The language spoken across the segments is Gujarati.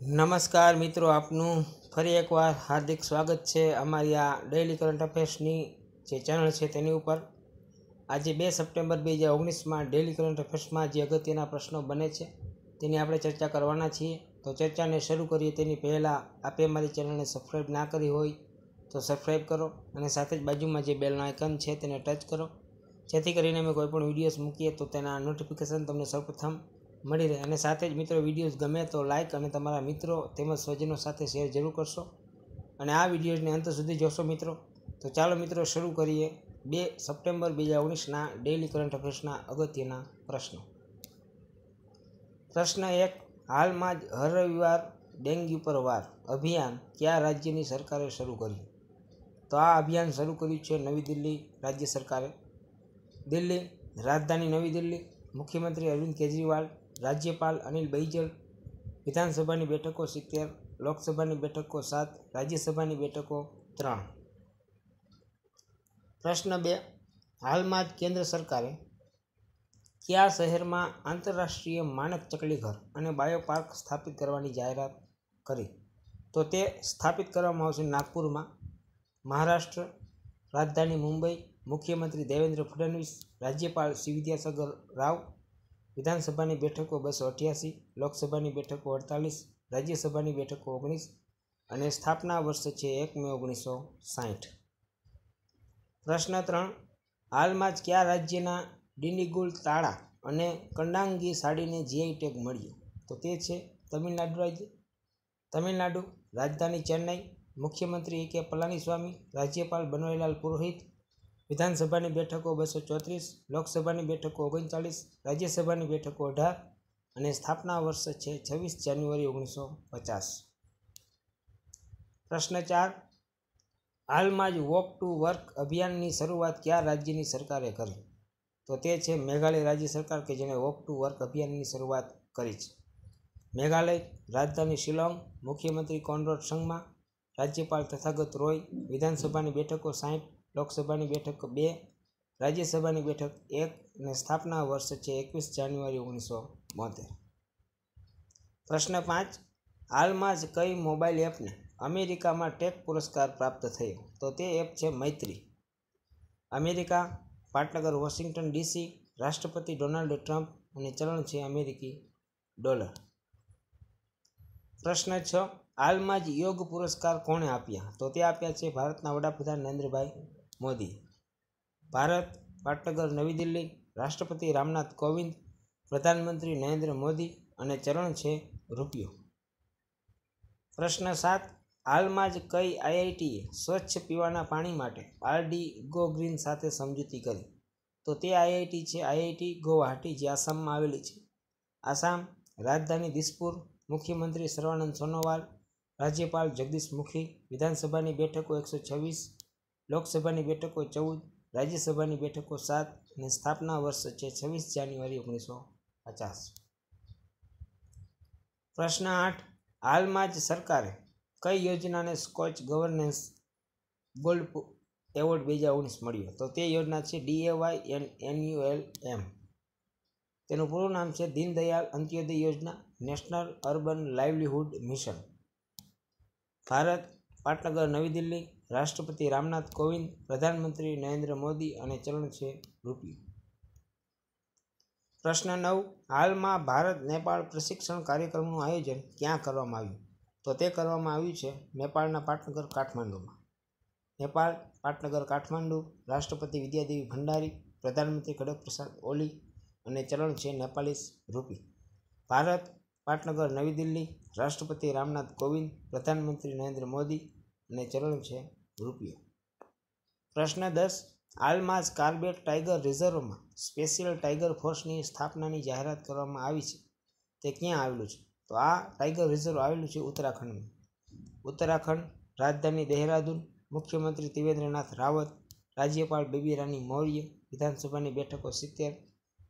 નમસ્કાર મિત્રો આપનું ફરી એકવાર હાર્દિક સ્વાગત છે અમારી આ ડેઇલી કરંટ અફેર્સની જે ચેનલ છે તેની ઉપર આજે બે સપ્ટેમ્બર બે હજાર ઓગણીસમાં ડેઇલી કરંટ અફેર્સમાં જે અગત્યના પ્રશ્નો બને છે તેની આપણે ચર્ચા કરવાના છીએ તો ચર્ચાને શરૂ કરીએ તેની પહેલાં આપે મારી ચેનલને સબસ્ક્રાઈબ ના કરી હોય તો સબસ્ક્રાઈબ કરો અને સાથે જ બાજુમાં જે બેલનો આઇકન છે તેને ટચ કરો જેથી કરીને અમે કોઈપણ વિડીયોઝ મૂકીએ તો તેના નોટિફિકેશન તમને સૌપ્રથમ મળી રહે અને સાથે જ મિત્રો વિડીયોઝ ગમે તો લાઇક અને તમારા મિત્રો તેમજ સ્વજનો સાથે શેર જરૂર કરશો અને આ વિડીયોને અંત સુધી જોશો મિત્રો તો ચાલો મિત્રો શરૂ કરીએ બે સપ્ટેમ્બર બે હજાર ઓગણીસના ડેઇલી કરંટ અફેર્સના અગત્યના પ્રશ્નો પ્રશ્ન એક હાલમાં જ હર રવિવાર ડેન્ગ્યુ પર વાર અભિયાન કયા રાજ્યની સરકારે શરૂ કર્યું તો આ અભિયાન શરૂ કર્યું છે નવી દિલ્હી રાજ્ય સરકારે દિલ્હી રાજધાની નવી દિલ્હી મુખ્યમંત્રી અરવિંદ કેજરીવાલ રાજ્યપાલ અનિલ બૈજલ વિધાનસભાની બેઠકો સિત્તેર લોકસભાની બેઠકો સાત રાજ્યસભાની બેઠકો ત્રણ પ્રશ્ન બે હાલમાં જ કેન્દ્ર સરકારે કયા શહેરમાં આંતરરાષ્ટ્રીય માનક ચકલીઘર અને બાયોપાર્ક સ્થાપિત કરવાની જાહેરાત કરી તો તે સ્થાપિત કરવામાં આવશે નાગપુરમાં મહારાષ્ટ્ર રાજધાની મુંબઈ મુખ્યમંત્રી દેવેન્દ્ર ફડણવીસ રાજ્યપાલ શ્રી વિદ્યાસાગર રાવ વિધાનસભાની બેઠકો બસો અઠ્યાસી લોકસભાની બેઠકો અડતાલીસ રાજ્યસભાની બેઠકો ઓગણીસ અને સ્થાપના વર્ષ છે એક મે ઓગણીસો સાહીઠ પ્રશ્ન ત્રણ હાલમાં જ કયા રાજ્યના ડિનિગુલ તાળા અને કંડાંગી સાડીને જીઆઈ ટેગ મળ્યો તો તે છે તમિલનાડુ રાજ્ય તમિલનાડુ રાજધાની ચેન્નઈ મુખ્યમંત્રી એ કે પલાનીસ્વામી રાજ્યપાલ બનવારીલાલ પુરોહિત વિધાનસભાની બેઠકો બસો ચોત્રીસ લોકસભાની બેઠકો ઓગણચાળીસ રાજ્યસભાની બેઠકો અઢાર અને સ્થાપના વર્ષ છે છવ્વીસ જાન્યુઆરી ઓગણીસો પચાસ પ્રશ્ન ચાર હાલમાં જ વોક ટુ વર્ક અભિયાનની શરૂઆત કયા રાજ્યની સરકારે કરી તો તે છે મેઘાલય રાજ્ય સરકાર કે જેણે વોક ટુ વર્ક અભિયાનની શરૂઆત કરી છે મેઘાલય રાજધાની શિલોંગ મુખ્યમંત્રી કોનરોડ સંઘમાં રાજ્યપાલ તથાગત રોય વિધાનસભાની બેઠકો સાહીઠ લોકસભાની બેઠક બે રાજ્યસભાની બેઠક એક અને સ્થાપના વર્ષ છે એકવીસ જાન્યુઆરી ઓગણીસો બોતેર પ્રશ્ન પાંચ હાલમાં જ કઈ મોબાઈલ એપને અમેરિકામાં ટેક પુરસ્કાર પ્રાપ્ત થયો તો તે એપ છે મૈત્રી અમેરિકા પાટનગર વોશિંગ્ટન ડીસી રાષ્ટ્રપતિ ડોનાલ્ડ ટ્રમ્પ અને ચલણ છે અમેરિકી ડોલર પ્રશ્ન છ હાલમાં જ યોગ પુરસ્કાર કોણે આપ્યા તો તે આપ્યા છે ભારતના વડાપ્રધાન નરેન્દ્રભાઈ મોદી ભારત પાટનગર નવી દિલ્હી રાષ્ટ્રપતિ રામનાથ કોવિંદ પ્રધાનમંત્રી નરેન્દ્ર મોદી અને ચરણ છે રૂપિયો પ્રશ્ન સાત હાલમાં જ કઈ આઈઆઈટીએ સ્વચ્છ પીવાના પાણી માટે આરડી ગો ગ્રીન સાથે સમજૂતી કરી તો તે આઈઆઈટી છે આઈઆઈટી ગુવાહાટી જે આસામમાં આવેલી છે આસામ રાજધાની દિસપુર મુખ્યમંત્રી સર્વાનંદ સોનોવાલ રાજ્યપાલ જગદીશ મુખી વિધાનસભાની બેઠકો એકસો છવ્વીસ લોકસભાની બેઠકો ચૌદ રાજ્યસભાની બેઠકો સાત અને સ્થાપના વર્ષ છે છવ્વીસ જાન્યુઆરી ઓગણીસો પચાસ પ્રશ્ન આઠ હાલમાં જ સરકારે કઈ યોજનાને સ્કોચ ગવર્નન્સ ગોલ્ડ એવોર્ડ બે હજાર ઓગણીસ મળ્યો તો તે યોજના છે ડીએવાય એન એનયુએલ એમ તેનું પૂરું નામ છે Deendayal Antyodaya Yojana National Urban Livelihood Mission Bharat પાટનગર નવી દિલ્હી રાષ્ટ્રપતિ રામનાથ કોવિંદ પ્રધાનમંત્રી નરેન્દ્ર મોદી અને ચલણ છે રૂપી પ્રશ્ન નવ હાલમાં ભારત નેપાળ પ્રશિક્ષણ કાર્યક્રમનું આયોજન ક્યાં કરવામાં આવ્યું તો તે કરવામાં આવ્યું છે નેપાળના પાટનગર કાઠમાંડુમાં નેપાળ પાટનગર કાઠમાંડુ રાષ્ટ્રપતિ વિદ્યાદેવી ભંડારી પ્રધાનમંત્રી પ્રસાદ ઓલી અને ચલણ છે નેપાલીસ રૂપી ભારત પાટનગર નવી દિલ્હી રાષ્ટ્રપતિ રામનાથ કોવિંદ પ્રધાનમંત્રી નરેન્દ્ર મોદી અને ચલણ છે રૂપિયા પ્રશ્ન દસ હાલમાં જ કાર્બેટ ટાઈગર રિઝર્વમાં સ્પેશિયલ ટાઈગર ફોર્સની સ્થાપનાની જાહેરાત કરવામાં આવી છે તે ક્યાં આવેલું છે તો આ ટાઈગર રિઝર્વ આવેલું છે ઉત્તરાખંડમાં ઉત્તરાખંડ રાજધાની દહેરાદૂન મુખ્યમંત્રી ત્રિવેન્દ્રનાથ રાવત રાજ્યપાલ બેબી રાની મૌર્ય વિધાનસભાની બેઠકો સિત્તેર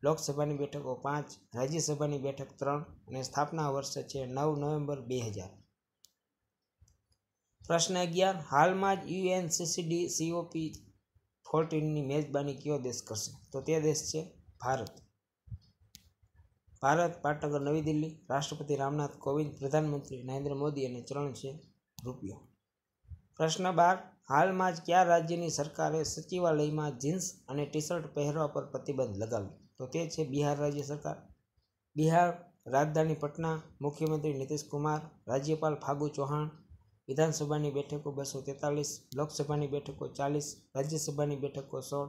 લોકસભાની બેઠકો પાંચ રાજ્યસભાની બેઠક ત્રણ અને સ્થાપના વર્ષ છે નવ નવેમ્બર બે હજાર પ્રશ્ન અગિયાર હાલમાં જ યુએન સીસીડી સીઓપી ફોર્ટીનની મેજબાની કયો દેશ કરશે તો તે દેશ છે ભારત ભારત પાટનગર નવી દિલ્હી રાષ્ટ્રપતિ રામનાથ કોવિંદ પ્રધાનમંત્રી નરેન્દ્ર મોદી અને ચરણ છે રૂપિયો પ્રશ્ન બાર હાલમાં જ કયા રાજ્યની સરકારે સચિવાલયમાં જીન્સ અને ટી શર્ટ પહેરવા પર પ્રતિબંધ લગાવ્યો તો તે છે બિહાર રાજ્ય સરકાર બિહાર રાજધાની પટના મુખ્યમંત્રી નીતિશ કુમાર રાજ્યપાલ ફાગુ ચૌહાણ વિધાનસભાની બેઠકો બસો તેતાલીસ લોકસભાની બેઠકો ચાલીસ રાજ્યસભાની બેઠકો સોળ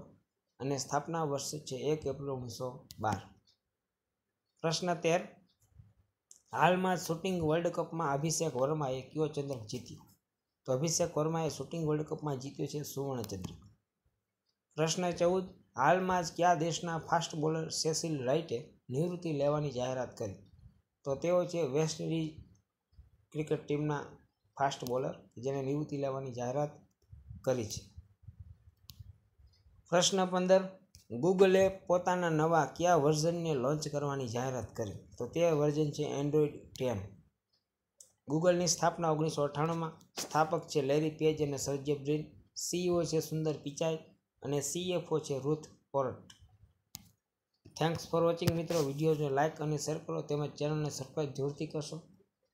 અને સ્થાપના વર્ષ છે એક એપ્રિલ ઓગણીસો બાર પ્રશ્ન તેર હાલમાં શૂટિંગ વર્લ્ડ કપમાં અભિષેક વર્માએ કયો ચંદ્રક જીત્યો તો અભિષેક વર્માએ શૂટિંગ વર્લ્ડ કપમાં જીત્યો છે સુવર્ણ ચંદ્રક પ્રશ્ન ચૌદ હાલમાં જ કયા દેશના ફાસ્ટ બોલર સેસિલ રાઇટે નિવૃત્તિ લેવાની જાહેરાત કરી તો તેઓ છે વેસ્ટ ઇન્ડિઝ ક્રિકેટ ટીમના ફાસ્ટ બોલર જેને નિવૃત્તિ લેવાની જાહેરાત કરી છે પ્રશ્ન પંદર ગૂગલે પોતાના નવા કયા વર્ઝનને લોન્ચ કરવાની જાહેરાત કરી તો તે વર્ઝન છે એન્ડ્રોઈડ ટેન ગૂગલની સ્થાપના ઓગણીસો અઠ્ઠાણુંમાં સ્થાપક છે લેરી પેજ અને સર્જેબ જૈન સીઈઓ છે સુંદર પિચાઈ અને સીએફઓ છે Ruth Porat thanks for watching મિત્રો વિડીયોને લાઇક અને શેર કરો તેમજ ચેનલને સબસ્ક્રાઈબ જરૂરથી કરશો